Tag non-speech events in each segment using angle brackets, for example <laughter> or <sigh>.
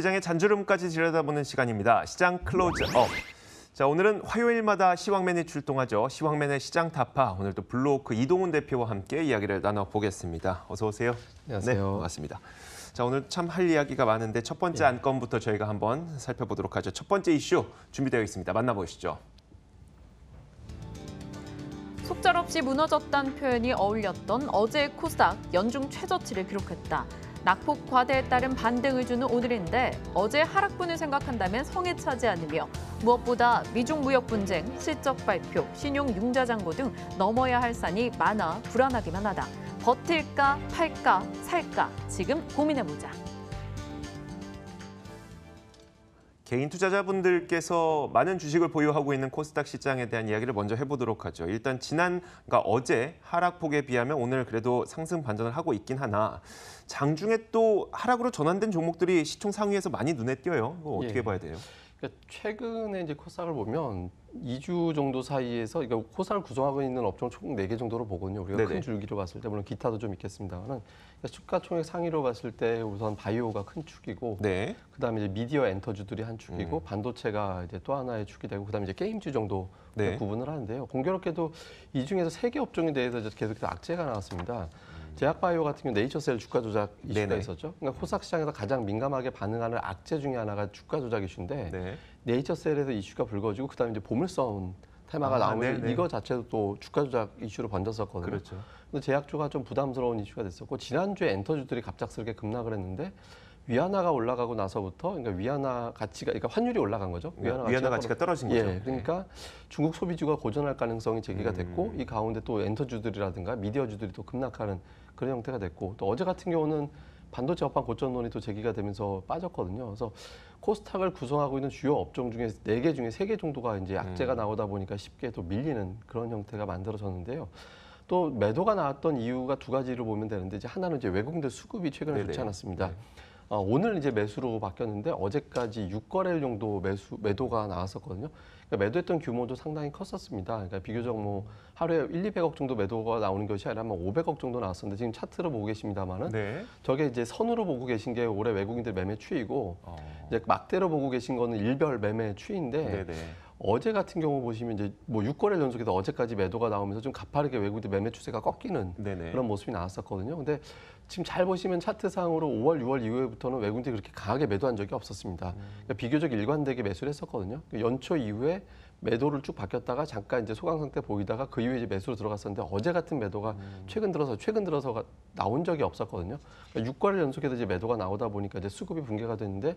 시장의 잔주름까지 들여다보는 시간입니다. 시장 클로즈업. 자, 오늘은 화요일마다 시황맨이 출동하죠. 시황맨의 시장 타파. 오늘도 블로오크 이동훈 대표와 함께 이야기를 나눠보겠습니다. 어서 오세요. 안녕하세요. 네, 반갑습니다. 자, 오늘 참 할 이야기가 많은데 첫 번째 예. 안건부터 저희가 한번 살펴보도록 하죠. 첫 번째 이슈 준비되어 있습니다. 만나보시죠. 속절없이 무너졌다는 표현이 어울렸던 어제 코스닥 연중 최저치를 기록했다. 낙폭 과대에 따른 반등 의주는 오늘인데 어제 하락분을 생각한다면 성에 차지 않으며 무엇보다 미중 무역 분쟁, 실적 발표, 신용 융자 잔고 등 넘어야 할 산이 많아 불안하기만 하다. 버틸까, 팔까, 살까 지금 고민해보자. 개인 투자자분들께서 많은 주식을 보유하고 있는 코스닥 시장에 대한 이야기를 먼저 해보도록 하죠. 일단 지난 그러니까 어제 하락폭에 비하면 오늘 그래도 상승 반전을 하고 있긴 하나 장중에 또 하락으로 전환된 종목들이 시총 상위에서 많이 눈에 띄어요. 이거 어떻게 예. 봐야 돼요? 그러니까 최근에 이제 코스닥을 보면 이주 정도 사이에서 그러니까 코산을 구성하고 있는 업종 총네 개 정도로 보거든요. 우리가 네네. 큰 줄기로 봤을 때 물론 기타도 좀 있겠습니다만은 그러니까 주가총액 상위로 봤을 때 우선 바이오가 큰 축이고 네. 그다음에 이제 미디어 엔터주들이 한 축이고 음. 반도체가 이제 또 하나의 축이 되고 그다음에 이제 게임주 정도 네. 구분을 하는데요. 공교롭게도 이 중에서 세 개 업종에 대해서 계속해서 악재가 나왔습니다. 제약바이오 같은 경우 네이처셀 주가 조작 이슈가 네네. 있었죠. 그러니까 코삭 시장에서 가장 민감하게 반응하는 악재 중에 하나가 주가 조작 이슈인데 네. 네이처셀에서 이슈가 불거지고 그다음에 이제 보물선 테마가 아, 나오면 네네. 이거 자체도 또 주가 조작 이슈로 번졌었거든요. 그렇죠. 근데 제약주가 좀 부담스러운 이슈가 됐었고 지난주에 엔터주들이 갑작스럽게 급락을 했는데 위안화가 올라가고 나서부터 그러니까 위안화 가치가 그러니까 환율이 올라간 거죠. 네, 위안화, 위안화 가치가, 떨어진 거죠. 예, 그러니까 네. 중국 소비주가 고전할 가능성이 제기가 음. 됐고 이 가운데 또 엔터주들이라든가 미디어주들이 또 급락하는 그런 형태가 됐고 또 어제 같은 경우는 반도체 업판고점논이또 제기가 되면서 빠졌거든요. 그래서 코스닥을 구성하고 있는 주요 업종 중에 네 개 중에 세 개 정도가 이제 약재가 음. 나오다 보니까 쉽게 또 밀리는 그런 형태가 만들어졌는데요. 또 매도가 나왔던 이유가 두 가지를 보면 되는데 이제 하나는 이제 외국인들 수급이 최근에 네네. 좋지 않았습니다. 네. 어, 오늘 이제 매수로 바뀌었는데 어제까지 6거래일 정도 매수 매도가 나왔었거든요. 그러니까 매도했던 규모도 상당히 컸었습니다. 그러니까 비교적 뭐 하루에 1, 200억 정도 매도가 나오는 것이 아니라 뭐 500억 정도 나왔었는데 지금 차트로 보고 계십니다만은 네. 저게 이제 선으로 보고 계신 게 올해 외국인들 매매 추이고 어. 이제 막대로 보고 계신 거는 일별 매매 추이인데 네네. 어제 같은 경우 보시면 이제 뭐 6거래 연속에서 어제까지 매도가 나오면서 좀 가파르게 외국인들 매매 추세가 꺾이는 네네. 그런 모습이 나왔었거든요. 근데 지금 잘 보시면 차트상으로 5월, 6월 이후에부터는 외국인들이 그렇게 강하게 매도한 적이 없었습니다. 음. 그러니까 비교적 일관되게 매수를 했었거든요. 그 연초 이후에 매도를 쭉 바뀌었다가 잠깐 이제 소강 상태 보이다가 그 이후에 이제 매수로 들어갔었는데 어제 같은 매도가 음. 최근 들어서 최근 들어서 나온 적이 없었거든요. 그러니까 6거래 연속에서 이제 매도가 나오다 보니까 이제 수급이 붕괴가 됐는데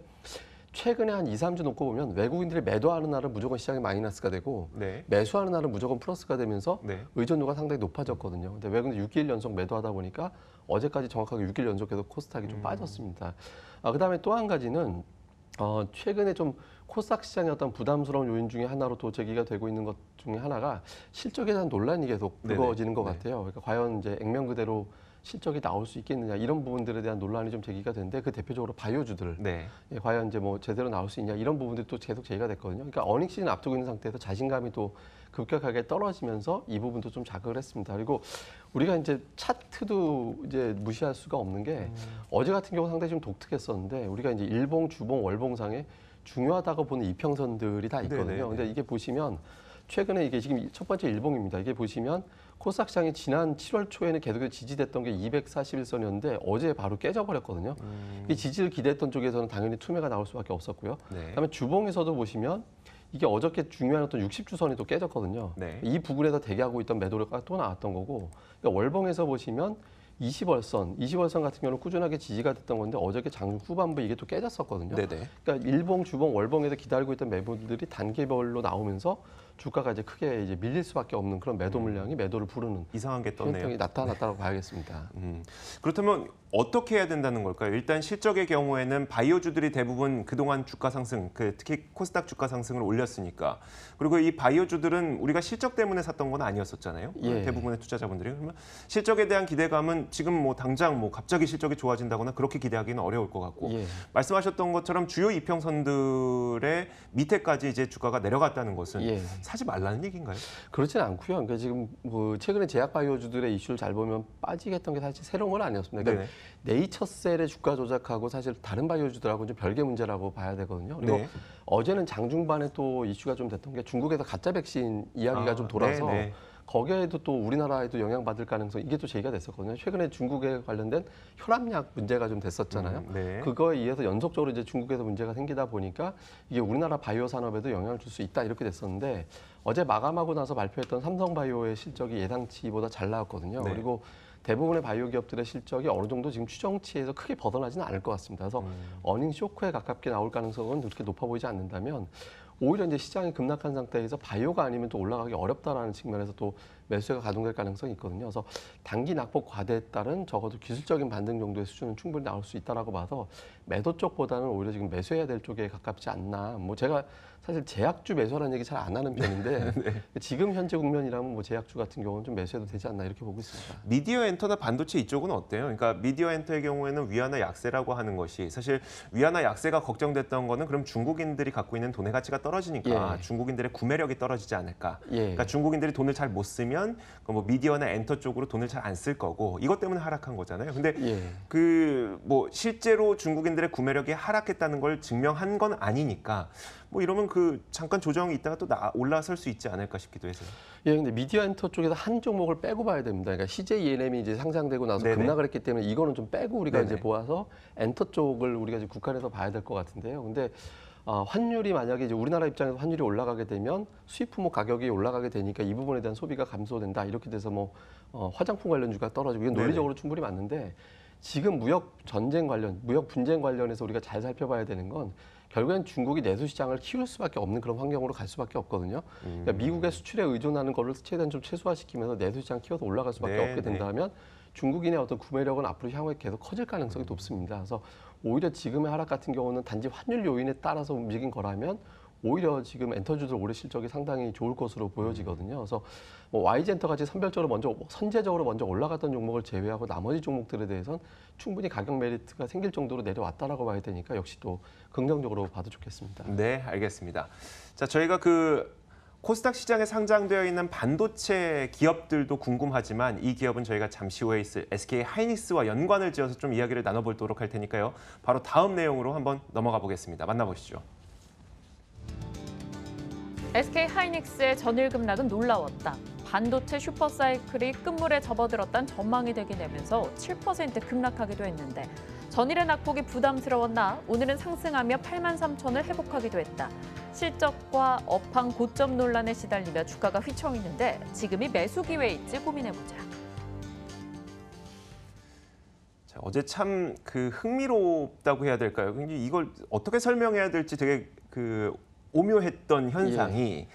최근에 한 2, 3주 놓고 보면 외국인들이 매도하는 날은 무조건 시장이 마이너스가 되고 네. 매수하는 날은 무조건 플러스가 되면서 네. 의존도가 상당히 높아졌거든요. 근데 외국인 6일 연속 매도하다 보니까 어제까지 정확하게 6일 연속 해서 코스닥이 좀 음. 빠졌습니다. 아, 그다음에 또 한 가지는 어, 최근에 좀 코스닥 시장의 어떤 부담스러운 요인 중에 하나로 또 제기가 되고 있는 것 중에 하나가 실적에 대한 논란이 계속 불거지는 워것 네. 같아요. 그러니까 과연 이제 액면 그대로 실적이 나올 수 있겠느냐 이런 부분들에 대한 논란이 좀 제기가 되는데 그 대표적으로 바이오주들 네. 예, 과연 이제 뭐 제대로 나올 수 있냐 이런 부분들이 또 계속 제기가 됐거든요. 그러니까 어닝 시즌 앞두고 있는 상태에서 자신감이 또 급격하게 떨어지면서 이 부분도 좀 자극을 했습니다. 그리고 우리가 이제 차트도 이제 무시할 수가 없는 게 음. 어제 같은 경우 상당히 좀 독특했었는데 우리가 이제 일봉, 주봉, 월봉상에 중요하다고 보는 이평선들이 다 있거든요. 네네 네, 네. 근데 이게 보시면 최근에 이게 지금 첫 번째 일봉입니다. 이게 보시면 코스 시장이 지난 7월 초에는 계속해 지지됐던 게 241선이었는데 어제 바로 깨져버렸거든요. 음. 이 지지를 기대했던 쪽에서는 당연히 투매가 나올 수밖에 없었고요. 네. 그다음에 주봉에서도 보시면 이게 어저께 중요한 어떤 60주선이 또 깨졌거든요. 네. 이 부근에서 대기하고 있던 매도력가 또 나왔던 거고 그러니까 월봉에서 보시면 20월선, 20월선 같은 경우는 꾸준하게 지지가 됐던 건데 어저께 장중 후반부 이게 또 깨졌었거든요. 네네. 네. 그러니까 일봉, 주봉, 월봉에서 기다리고 있던 매분들이 단계별로 나오면서 주가가 이제 크게 이제 밀릴 수밖에 없는 그런 매도 음. 물량이 매도를 부르는 이상한 게 떴네요. 현상이 나타났다고 봐야겠습니다. 음. 그렇다면 어떻게 해야 된다는 걸까요? 일단 실적의 경우에는 바이오주들이 대부분 그동안 주가 상승, 그 특히 코스닥 주가 상승을 올렸으니까. 그리고 이 바이오주들은 우리가 실적 때문에 샀던 건 아니었었잖아요. 예. 대부분의 투자자분들이 그러면 실적에 대한 기대감은 지금 뭐 당장 뭐 갑자기 실적이 좋아진다거나 그렇게 기대하기는 어려울 것 같고 예. 말씀하셨던 것처럼 주요 이평선들의 밑에까지 이제 주가가 내려갔다는 것은 예. 사지 말라는 얘기인가요? 그렇지는 않고요. 그러니까 지금 뭐 최근에 제약 바이오주들의 이슈를 잘 보면 빠지겠던 게 사실 새로운 건 아니었습니다. 그러니까 네이처셀의 주가 조작하고 사실 다른 바이오주들하고 는 별개 문제라고 봐야 되거든요. 그리고 네. 어제는 장중반에 또 이슈가 좀 됐던 게 중국에서 가짜 백신 이야기가 아, 좀 돌아서 네네. 거기에도 또 우리나라에도 영향받을 가능성 이게 또 제기가 됐었거든요. 최근에 중국에 관련된 혈압약 문제가 좀 됐었잖아요. 음, 네. 그거에 의해서 연속적으로 이제 중국에서 문제가 생기다 보니까 이게 우리나라 바이오 산업에도 영향을 줄 수 있다 이렇게 됐었는데 어제 마감하고 나서 발표했던 삼성바이오의 실적이 예상치보다 잘 나왔거든요. 네. 그리고 대부분의 바이오 기업들의 실적이 어느 정도 지금 추정치에서 크게 벗어나지는 않을 것 같습니다. 그래서 음. 어닝 쇼크에 가깝게 나올 가능성은 그렇게 높아 보이지 않는다면 오히려 이제 시장이 급락한 상태에서 바이오가 아니면 또 올라가기 어렵다라는 측면에서 또 매수세가 가동될 가능성이 있거든요. 그래서 단기 낙폭 과대에 따른 적어도 기술적인 반등 정도의 수준은 충분히 나올 수 있다라고 봐서 매도 쪽보다는 오히려 지금 매수해야 될 쪽에 가깝지 않나. 뭐 제가 사실 제약주 매수라는 얘기 잘 안 하는 편인데 <laughs> 네. 지금 현재 국면이라면 뭐 제약주 같은 경우는 좀 매수해도 되지 않나 이렇게 보고 있습니다. 미디어 엔터나 반도체 이쪽은 어때요? 그러니까 미디어 엔터의 경우에는 위안화 약세라고 하는 것이 사실 위안화 약세가 걱정됐던 거는 그럼 중국인들이 갖고 있는 돈의 가치가 떨어지니까 예. 중국인들의 구매력이 떨어지지 않을까. 예. 그러니까 중국인들이 돈을 잘 못 쓰면 하면 뭐 미디어나 엔터 쪽으로 돈을 잘 안 쓸 거고 이것 때문에 하락한 거잖아요. 근데 예. 그뭐 실제로 중국인들의 구매력이 하락했다는 걸 증명한 건 아니니까 뭐 이러면 그 잠깐 조정이 있다가 또 나, 올라설 수 있지 않을까 싶기도 해서요. 예, 근데 미디어 엔터 쪽에서 한 종목을 빼고 봐야 됩니다. 그러니까 CJENM이 이제 상장되고 나서 네네. 급락을 했기 때문에 이거는 좀 빼고 우리가 네네. 이제 보아서 엔터 쪽을 우리가 이제 국한해서 봐야 될 것 같은데요. 근데 어, 환율이 만약에 이제 우리나라 입장에서 환율이 올라가게 되면 수입 품목 가격이 올라가게 되니까 이 부분에 대한 소비가 감소된다 이렇게 돼서 뭐 어, 화장품 관련주가 떨어지고 이건 논리적으로 네네. 충분히 맞는데 지금 무역 전쟁 관련 무역 분쟁 관련해서 우리가 잘 살펴봐야 되는 건 결국엔 중국이 내수 시장을 키울 수밖에 없는 그런 환경으로 갈 수밖에 없거든요. 그러니까 음. 그러니까 미국의 수출에 의존하는 거를 최대한 좀 최소화시키면서 내수 시장 키워서 올라갈 수밖에 네네. 없게 된다면. 중국인의 어떤 구매력은 앞으로 향후에 계속 커질 가능성이 높습니다. 그래서 오히려 지금의 하락 같은 경우는 단지 환율 요인에 따라서 움직인 거라면 오히려 지금 엔터주들 올해 실적이 상당히 좋을 것으로 보여지거든요. 그래서 뭐 YG엔터 같이 선별적으로 먼저 선제적으로 먼저 올라갔던 종목을 제외하고 나머지 종목들에 대해서는 충분히 가격 메리트가 생길 정도로 내려왔다라고 봐야 되니까 역시 또 긍정적으로 봐도 좋겠습니다. 네, 알겠습니다. 자, 저희가 그 코스닥 시장에 상장되어 있는 반도체 기업들도 궁금하지만 이 기업은 저희가 잠시 후에 있을 SK 하이닉스와 연관을 지어서 좀 이야기를 나눠보도록 할 테니까요. 바로 다음 내용으로 한번 넘어가 보겠습니다. 만나보시죠. SK 하이닉스의 전일급 락은 놀라웠다. 반도체 슈퍼사이클이 끝물에 접어들었단 전망이 되게되면서7% 급락하기도 했는데 전일의 낙폭이 부담스러웠나 오늘은 상승하며 8만 3천을 회복하기도 했다. 실적과 업황 고점 논란에 시달리며 주가가 휘청이는데 지금이 매수 기회일지 고민해보자. 자, 어제 참 그 흥미롭다고 해야 될까요? 근데 이걸 어떻게 설명해야 될지 되게 그 오묘했던 예. 현상이 예.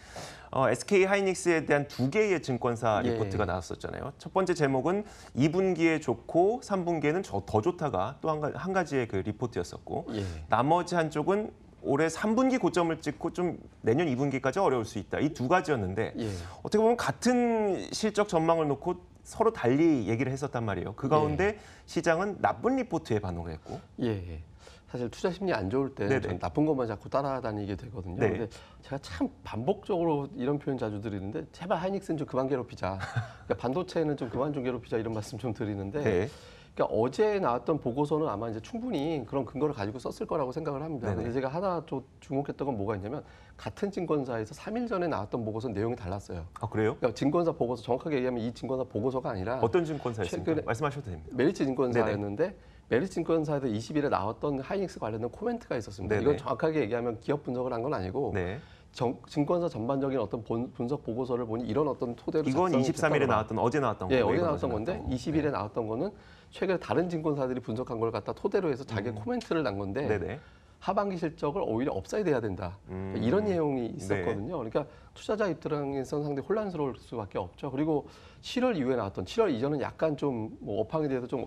어, SK 하이닉스에 대한 두 개의 증권사 예. 리포트가 나왔었잖아요. 첫 번째 제목은 2분기에 좋고 3분기에는 더 좋다가 또 한 가지의 그 리포트였었고 예. 나머지 한쪽은 올해 3분기 고점을 찍고 좀 내년 2분기까지 어려울 수 있다. 이 두 가지였는데 예. 어떻게 보면 같은 실적 전망을 놓고 서로 달리 얘기를 했었단 말이에요. 그 가운데 예. 시장은 나쁜 리포트에 반응을 했고. 예. 예. 사실 투자 심리 안 좋을 때 나쁜 것만 자꾸 따라다니게 되거든요. 네. 근데 제가 참 반복적으로 이런 표현 자주 드리는데 제발 하이닉스는 좀 그만 괴롭히자. 그러니까 반도체는 좀 그만 좀 괴롭히자 이런 말씀 좀 드리는데 네. 그러니까 어제 나왔던 보고서는 아마 이제 충분히 그런 근거를 가지고 썼을 거라고 생각을 합니다. 네네. 근데 제가 하나 또 주목했던 건 뭐가 있냐면 같은 증권사에서 3일 전에 나왔던 보고서 내용이 달랐어요. 아 그래요? 그러니까 증권사 보고서 정확하게 얘기하면 이 증권사 보고서가 아니라 어떤 증권사였습니까? 말씀하셔도 됩니다. 메리츠 증권사였는데 메리츠 증권사에서 20일에 나왔던 하이닉스 관련된 코멘트가 있었습니다. 네네. 이건 정확하게 얘기하면 기업 분석을 한 건 아니고. 네. 정, 증권사 전반적인 어떤 본, 분석 보고서를 보니 이런 어떤 토대로 이건 23일에 나왔던 어제 나왔던 예, 어제 나왔던 건데 나 20일에 네. 나왔던 거는 최근에 다른 증권사들이 분석한 걸 갖다 토대로 해서 자기 음. 코멘트를 난 건데 네네. 하반기 실적을 오히려 없사야돼야 된다. 음. 이런 내용이 있었거든요. 네. 그러니까 투자자 입장에서는 상당히 혼란스러울 수밖에 없죠. 그리고 7월 이후에 나왔던 7월 이전은 약간 좀뭐 업황에 대해서 좀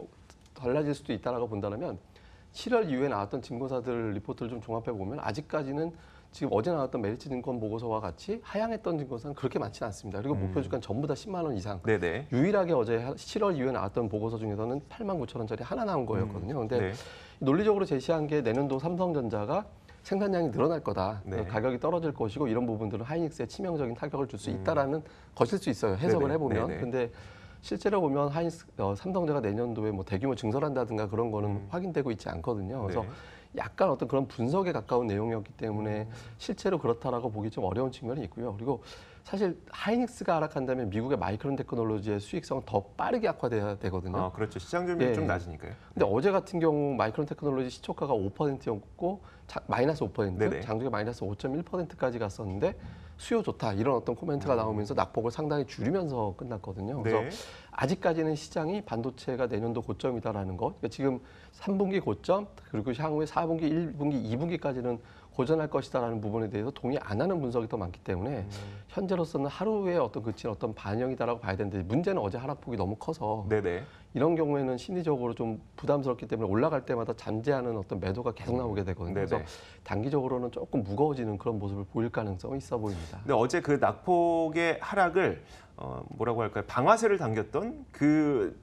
달라질 수도 있다라고 본다면 7월 이후에 나왔던 증거사들 리포트를 좀 종합해 보면 아직까지는 지금 어제 나왔던 메리츠 증권 보고서와 같이 하향했던 증권사는 그렇게 많지는 않습니다. 그리고 목표 음. 주가 전부 다 10만 원 이상. 네네. 유일하게 어제 7월 이후에 나왔던 보고서 중에서는 8만 9천 원짜리 하나 나온 거였거든요. 그런데 음. 네. 논리적으로 제시한 게 내년도 삼성전자가 생산량이 늘어날 거다. 네. 가격이 떨어질 것이고 이런 부분들은 하이닉스에 치명적인 타격을 줄수 음. 있다라는 음. 것일 수 있어요. 해석을 네네. 해보면. 네네. 근데 실제로 보면 하인스 어, 삼성전자가 내년도에 뭐 대규모 증설한다든가 그런 거는 음. 확인되고 있지 않거든요. 그래서 네. 약간 어떤 그런 분석에 가까운 내용이었기 때문에 음. 실제로 그렇다라고 보기 좀 어려운 측면이 있고요. 그리고 사실 하이닉스가 하락한다면 미국의 마이크론 테크놀로지의 수익성은 더 빠르게 악화돼야 되거든요. 아, 그렇죠. 시장 점유율이 예. 좀 낮으니까요. 근데 어제 같은 경우 마이크론 테크놀로지 시초가가 5%였고 자, 마이너스 5%, 네네. 장중에 마이너스 5.1%까지 갔었는데 수요 좋다 이런 어떤 코멘트가 음. 나오면서 낙폭을 상당히 줄이면서 끝났거든요. 그래서 네. 아직까지는 시장이 반도체가 내년도 고점이다라는 것. 그러니까 지금 3분기 고점 그리고 향후에 4분기, 1분기, 2분기까지는 고전할 것이다라는 부분에 대해서 동의 안 하는 분석이 더 많기 때문에 음. 현재로서는 하루에 어떤 그친 어떤 반영이다라고 봐야 되는데 문제는 어제 하락폭이 너무 커서 네네. 이런 경우에는 심리적으로 좀 부담스럽기 때문에 올라갈 때마다 잠재하는 어떤 매도가 계속 나오게 되거든요. 네네. 그래서 단기적으로는 조금 무거워지는 그런 모습을 보일 가능성이 있어 보입니다. 근데 어제 그 낙폭의 하락을 어, 뭐라고 할까요? 방아쇠를 당겼던 그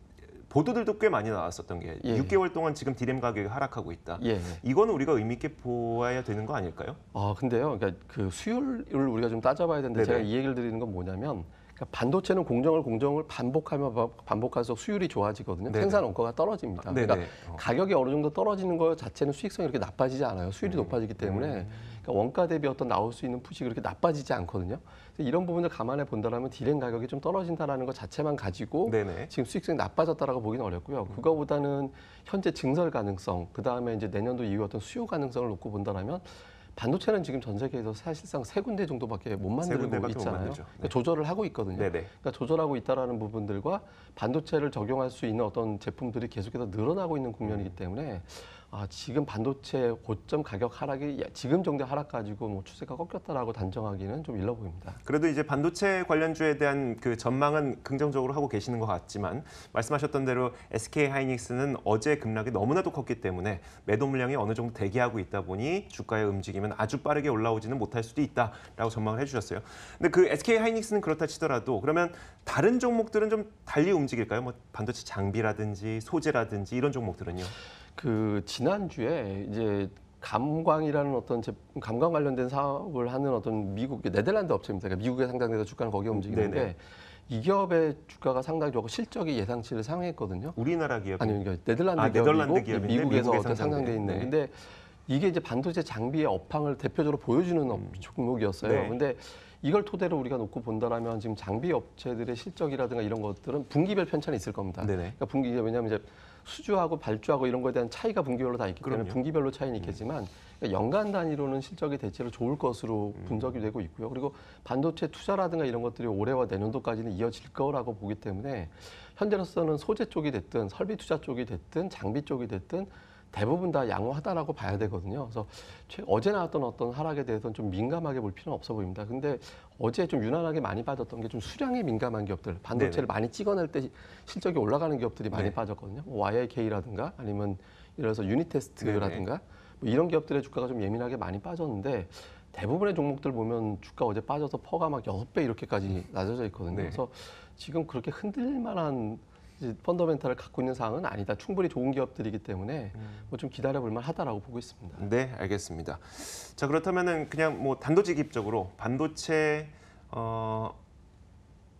보도들도 꽤 많이 나왔었던 게 예. 6개월 예. 동안 지금 디램 가격이 하락하고 있다. 예, 예. 이거는 우리가 의미 있게 보아야 되는 거 아닐까요? 아 근데요, 그러니까 그 수율을 우리가 좀 따져봐야 되는데 네네. 제가 이 얘기를 드리는 건 뭐냐면 그러니까 반도체는 공정을 공정을 반복하면 반복할수록 수율이 좋아지거든요. 네네. 생산 원가가 떨어집니다. 아, 그러니까 어. 가격이 어느 정도 떨어지는 것 자체는 수익성이 이렇게 나빠지지 않아요. 수율이 음. 높아지기 때문에. 음. 그러니까 원가 대비 어떤 나올 수 있는 푸시 그렇게 나빠지지 않거든요. 이런 부분을 감안해 본다면 디램 가격이 좀 떨어진다라는 것 자체만 가지고 네네. 지금 수익성이 나빠졌다라고 보기는 어렵고요. 음. 그거보다는 현재 증설 가능성, 그 다음에 이제 내년도 이후 어떤 수요 가능성을 놓고 본다면 반도체는 지금 전 세계에서 사실상 세 군데 정도밖에 못 만들고 있잖아요. 못 그러니까 네. 조절을 하고 있거든요. 네네. 그러니까 조절하고 있다라는 부분들과 반도체를 적용할 수 있는 어떤 제품들이 계속해서 늘어나고 있는 국면이기 음. 때문에 아, 지금 반도체 고점 가격 하락이 지금 정도 하락 가지고 뭐 추세가 꺾였다라고 단정하기는 좀 일러 보입니다. 그래도 이제 반도체 관련주에 대한 그 전망은 긍정적으로 하고 계시는 것 같지만 말씀하셨던 대로 SK 하이닉스는 어제 급락이 너무나도 컸기 때문에 매도 물량이 어느 정도 대기하고 있다 보니 주가의 움직임은 아주 빠르게 올라오지는 못할 수도 있다라고 전망을 해주셨어요. 근데 그 SK 하이닉스는 그렇다 치더라도 그러면 다른 종목들은 좀 달리 움직일까요? 뭐 반도체 장비라든지 소재라든지 이런 종목들은요? 그 지난주에 이제 감광이라는 어떤 제, 감광 관련된 사업을 하는 어떤 미국 의 네덜란드 업체입니다. 그러니까 미국에 상장돼서 주가는 거기에 움직이는데 네네. 이 기업의 주가가 상당히 좋고 실적이 예상치를 상회했거든요. 우리나라 기업 아니요, 그러니까 네덜란드, 아, 네덜란드 기업이고 미국에서 어떤 상장돼 있는. 네. 근데 이게 이제 반도체 장비의 업황을 대표적으로 보여주는 업, 음. 종목이었어요. 네. 근데 이걸 토대로 우리가 놓고 본다라면 지금 장비 업체들의 실적이라든가 이런 것들은 분기별 편차는 있을 겁니다. 네네. 그러니까 분기 왜냐하면 이제 수주하고 발주하고 이런 거에 대한 차이가 분기별로 다 있기 때문에 그럼요. 분기별로 차이는 음. 있겠지만 그러니까 연간 단위로는 실적이 대체로 좋을 것으로 음. 분석이 되고 있고요. 그리고 반도체 투자라든가 이런 것들이 올해와 내년도까지는 이어질 거라고 보기 때문에 현재로서는 소재 쪽이 됐든 설비 투자 쪽이 됐든 장비 쪽이 됐든 대부분 다 양호하다라고 봐야 되거든요. 그래서 최, 어제 나왔던 어떤 하락에 대해서는 좀 민감하게 볼 필요는 없어 보입니다. 근데 어제 좀 유난하게 많이 빠졌던 게 좀 수량에 민감한 기업들, 반도체를 네네. 많이 찍어낼 때 실적이 올라가는 기업들이 많이 네. 빠졌거든요. 뭐 YIK라든가 아니면 예를 들어서 유니테스트라든가 뭐 이런 기업들의 주가가 좀 예민하게 많이 빠졌는데 대부분의 종목들 보면 주가 어제 빠져서 퍼가 막 여섯 배 이렇게까지 낮아져 있거든요. 네. 그래서 지금 그렇게 흔들만한 펀더멘탈을 갖고 있는 상황은 아니다. 충분히 좋은 기업들이기 때문에 음. 뭐좀 기다려볼만 하다라고 보고 있습니다. 네, 알겠습니다. 자 그렇다면은 그냥 뭐 단도직입적으로 반도체 어,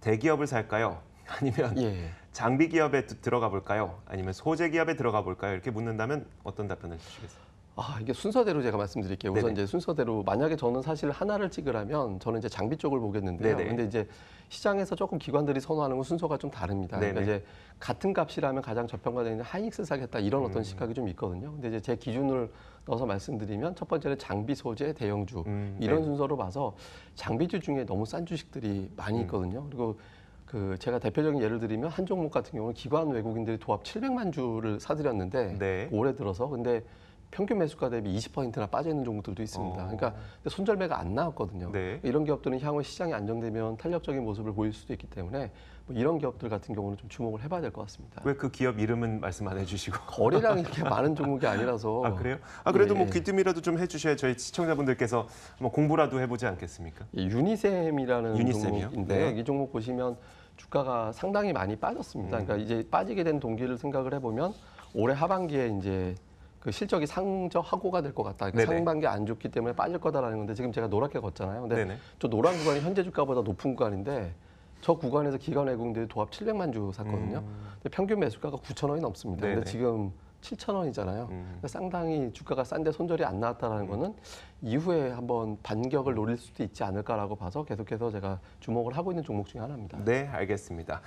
대기업을 살까요? <laughs> 아니면 예. 장비 기업에 들어가 볼까요? 아니면 소재 기업에 들어가 볼까요? 이렇게 묻는다면 어떤 답변을 주시겠어요? 아, 이게 순서대로 제가 말씀드릴게요. 우선 네네. 이제 순서대로 만약에 저는 사실 하나를 찍으라면 저는 이제 장비 쪽을 보겠는데요. 네네. 근데 이제 시장에서 조금 기관들이 선호하는 건 순서가 좀 다릅니다. 그러니까 네네. 그러니까 이제 같은 값이라면 가장 저평가되는 하이닉스 사겠다 이런 어떤 음. 시각이 좀 있거든요. 근데 이제 제 기준을 넣어서 말씀드리면 첫 번째는 장비 소재 대형주 음, 네. 이런 네. 순서로 봐서 장비주 중에 너무 싼 주식들이 많이 음. 있거든요. 음. 그리고 그 제가 대표적인 예를 들면 한 종목 같은 경우는 기관 외국인들이 도합 700만 주를 사들였는데 네. 올해 들어서 근데 평균 매수가 대비 20%나 빠져 있는 종목들도 있습니다. 어. 그러니까 손절매가 안 나왔거든요. 네. 이런 기업들은 향후 시장이 안정되면 탄력적인 모습을 보일 수도 있기 때문에 뭐 이런 기업들 같은 경우는 좀 주목을 해봐야 될 것 같습니다. 왜 그 기업 이름은 말씀 안 해주시고 <laughs> 거래량이 이렇게 많은 종목이 아니라서 아 그래요? 아 그래도 예. 뭐 네. 귀뜸이라도 좀 해주셔야 저희 시청자분들께서 뭐 공부라도 해보지 않겠습니까? 예, 유니셈이라는 유니셈이요? 종목인데 네. 이 종목 보시면 주가가 상당히 많이 빠졌습니다. 음. 그러니까 이제 빠지게 된 동기를 생각을 해보면 올해 하반기에 이제 그 실적이 상저하고가 될 것 같다. 그러니까 상반기 안 좋기 때문에 빠질 거다라는 건데 지금 제가 노랗게 걷잖아요. 근데 네네. 저 노란 구간이 현재 주가보다 높은 구간인데 저 구간에서 기관 외국인들이 도합 700만 주 샀거든요. 음. 근데 평균 매수가가 9천 원이 넘습니다. 네네. 근데 지금 7천 원이잖아요. 음. 그 상당히 주가가 싼데 손절이 안 나왔다라는 음. 거는 이후에 한번 반격을 노릴 수도 있지 않을까라고 봐서 계속해서 제가 주목을 하고 있는 종목 중에 하나입니다. 네, 알겠습니다.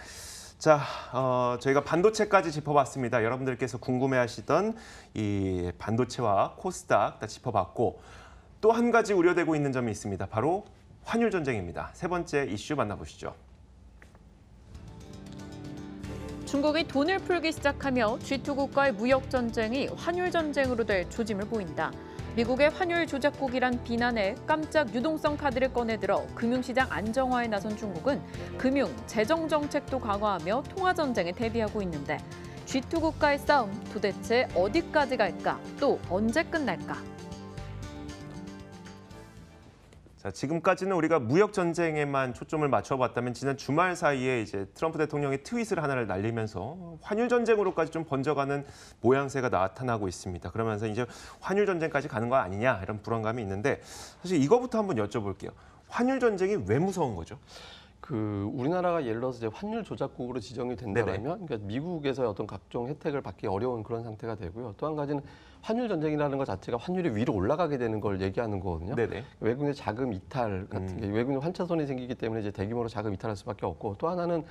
자, 어, 저희가 반도체까지 짚어봤습니다. 여러분들께서 궁금해하시던 이 반도체와 코스닥 다 짚어봤고 또 한 가지 우려되고 있는 점이 있습니다. 바로 환율 전쟁입니다. 세 번째 이슈 만나보시죠. 중국이 돈을 풀기 시작하며 G2 국가의 무역 전쟁이 환율 전쟁으로 될 조짐을 보인다. 미국의 환율 조작국이란 비난에 깜짝 유동성 카드를 꺼내들어 금융시장 안정화에 나선 중국은 금융, 재정 정책도 강화하며 통화전쟁에 대비하고 있는데 G2 국가의 싸움 도대체 어디까지 갈까 또 언제 끝날까 자, 지금까지는 우리가 무역 전쟁에만 초점을 맞춰봤다면 지난 주말 사이에 이제 트럼프 대통령의 트윗을 하나를 날리면서 환율 전쟁으로까지 좀 번져가는 모양새가 나타나고 있습니다. 그러면서 이제 환율 전쟁까지 가는 거 아니냐 이런 불안감이 있는데 사실 이거부터 한번 여쭤볼게요. 환율 전쟁이 왜 무서운 거죠? 그 우리나라가 예를 들어서 이제 환율 조작국으로 지정이 된다면 그러니까 미국에서 어떤 각종 혜택을 받기 어려운 그런 상태가 되고요. 또 한 가지는 환율 전쟁이라는 것 자체가 환율이 위로 올라가게 되는 걸 얘기하는 거거든요. 네네. 외국의 인 자금 이탈 같은 음. 게 외국인 환차손이 생기기 때문에 이제 대규모로 자금 이탈할 수밖에 없고 또 하나는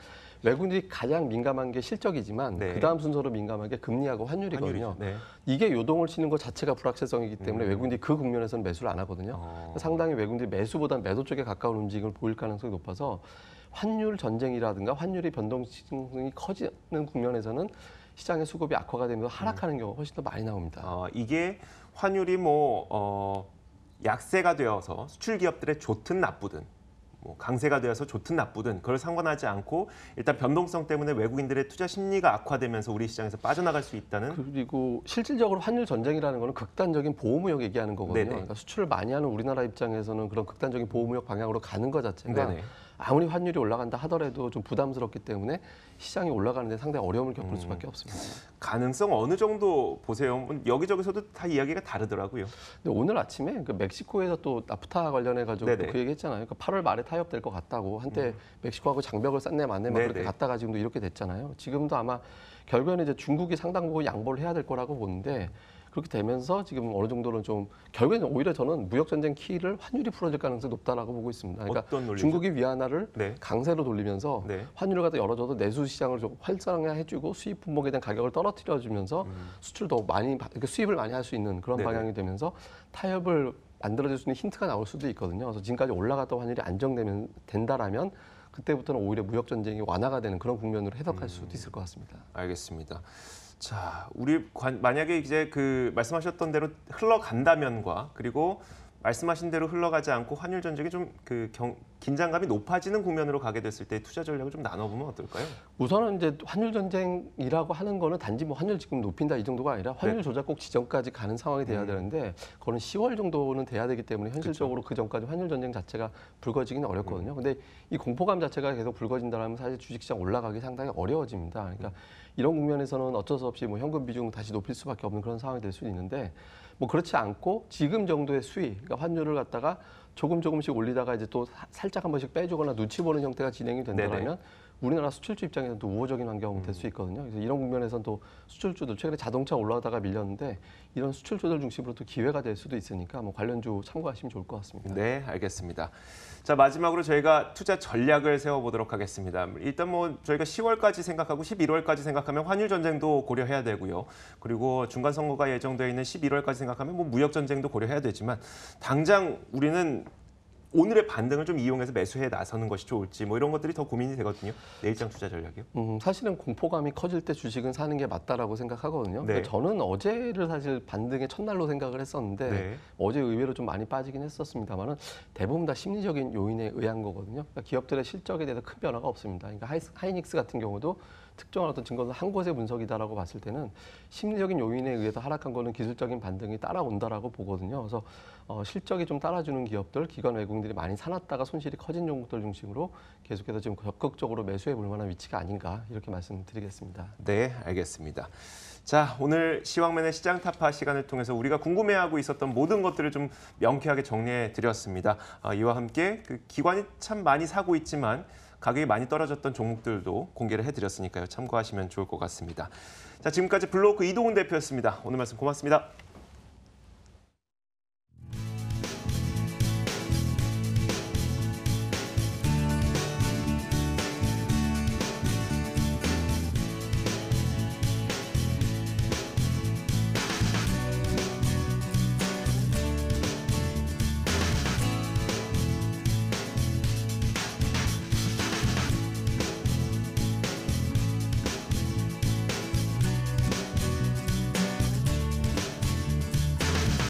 외국인들이 가장 민감한 게 실적이지만 네. 그 다음 순서로 민감한 게 금리하고 환율이거든요. 네. 이게 요동을 치는 것 자체가 불확실성이기 때문에 음. 외국인들이 그 국면에서는 매수를 안 하거든요. 어. 상당히 외국인들이 매수보다 매도 쪽에 가까운 움직임을 보일 가능성이 높아서 환율 전쟁이라든가 환율이 변동성이 커지는 국면에서는 시장의 수급이 악화가 되면서 음. 하락하는 경우가 훨씬 더 많이 나옵니다. 어, 이게 환율이 뭐 어, 약세가 되어서 수출 기업들의 좋든 나쁘든 뭐 강세가 되어서 좋든 나쁘든 그걸 상관하지 않고 일단 변동성 때문에 외국인들의 투자 심리가 악화되면서 우리 시장에서 빠져나갈 수 있다는 그리고 실질적으로 환율 전쟁이라는 거는 극단적인 보호무역 얘기하는 거거든요. 그러니까 수출을 많이 하는 우리나라 입장에서는 그런 극단적인 보호무역 방향으로 가는 것 자체가 네네. 아무리 환율이 올라간다 하더라도 좀 부담스럽기 때문에 시장이 올라가는 데 상당히 어려움을 겪을 수밖에 없습니다. 가능성 어느 정도 보세요? 뭐 여기저기서도 다 이야기가 다르더라고요. 근데 오늘 아침에 그 멕시코에서 또 나프타 관련해 가지고 그 얘기 했잖아요. 그러니까 8월 말에 타협될 것 같다고 한때 음. 멕시코하고 장벽을 쌓네 맞네 막 그렇게 갔다가 지금도 이렇게 됐잖아요. 지금도 아마 결국에는 이제 중국이 상당 부분 양보를 해야 될 거라고 보는데 그렇게 되면서 지금 어느 정도는 좀 결국에는 오히려 저는 무역 전쟁 키를 환율이 풀어질 가능성이 높다라고 보고 있습니다. 그러니까 중국이 위안화를 네. 강세로 돌리면서 네. 환율을 갖다 열어줘도 내수 시장을 좀 활성화해주고 수입 품목에 대한 가격을 떨어뜨려 주면서 음. 수출 더 많이 그러니까 수입을 많이 할 수 있는 그런 네 방향이 되면서 타협을 만들어줄 수 있는 힌트가 나올 수도 있거든요. 그래서 지금까지 올라갔던 환율이 안정되면 된다라면 그때부터는 오히려 무역 전쟁이 완화가 되는 그런 국면으로 해석할 음. 수도 있을 것 같습니다. 음, 알겠습니다. 자, 우리 관, 만약에 이제 그 말씀하셨던 대로 흘러간다면과 그리고 말씀하신 대로 흘러가지 않고 환율 전쟁이 좀그 긴장감이 높아지는 국면으로 가게 됐을 때 투자 전략을 좀 나눠보면 어떨까요? 우선은 이제 환율 전쟁이라고 하는 거는 단지 뭐 환율 지금 높인다 이 정도가 아니라 환율 네. 조작국 지점까지 가는 상황이 돼야 음. 되는데 그거는 10월 정도는 돼야 되기 때문에 현실적으로 그렇죠. 그 전까지 환율 전쟁 자체가 불거지기는 어렵거든요. 음. 근데 이 공포감 자체가 계속 불거진다면 사실 주식시장 올라가기 상당히 어려워집니다. 그러니까 음. 이런 국면에서는 어쩔 수 없이 뭐 현금 비중 다시 높일 수밖에 없는 그런 상황이 될 수는 있는데 뭐 그렇지 않고 지금 정도의 수위, 그러니까 환율을 갖다가 조금 조금씩 올리다가 이제 또 살짝 한 번씩 빼주거나 눈치 보는 형태가 진행이 된다면 우리나라 수출주 입장에서는 또 우호적인 환경 음. 될수 있거든요. 그래서 이런 국면에서는또 수출주들 최근에 자동차 올라가다가 밀렸는데 이런 수출주들 중심으로 또 기회가 될 수도 있으니까 뭐 관련주 참고하시면 좋을 것 같습니다. 네, 알겠습니다. 자 마지막으로 저희가 투자 전략을 세워보도록 하겠습니다. 일단 뭐 저희가 10월까지 생각하고 11월까지 생각하면 환율 전쟁도 고려해야 되고요. 그리고 중간 선거가 예정되어 있는 11월까지 생각하면 뭐 무역 전쟁도 고려해야 되지만 당장 우리는 오늘의 반등을 좀 이용해서 매수에 나서는 것이 좋을지 뭐 이런 것들이 더 고민이 되거든요. 내일장 투자 전략이요. 음, 사실은 공포감이 커질 때 주식은 사는 게 맞다라고 생각하거든요. 네. 그러니까 저는 어제를 사실 반등의 첫날로 생각을 했었는데 네. 어제 의외로 좀 많이 빠지긴 했었습니다만은 대부분 다 심리적인 요인에 의한 거거든요. 그러니까 기업들의 실적에 대해서 큰 변화가 없습니다. 그러니까 하이, 하이닉스 같은 경우도 특정한 어떤 증거는한 곳의 분석이다라고 봤을 때는 심리적인 요인에 의해서 하락한 거는 기술적인 반등이 따라온다라고 보거든요. 그래서 어, 실적이 좀 따라주는 기업들, 기관 외국인들이 많이 사놨다가 손실이 커진 종목들 중심으로 계속해서 지금 적극적으로 매수해 볼 만한 위치가 아닌가 이렇게 말씀드리겠습니다. 네, 알겠습니다. 자, 오늘 시황맨의 시장 타파 시간을 통해서 우리가 궁금해하고 있었던 모든 것들을 좀 명쾌하게 정리해 드렸습니다. 아, 이와 함께 그 기관이 참 많이 사고 있지만 가격이 많이 떨어졌던 종목들도 공개를 해드렸으니까요. 참고하시면 좋을 것 같습니다. 자, 지금까지 블로크 이동훈 대표였습니다. 오늘 말씀 고맙습니다.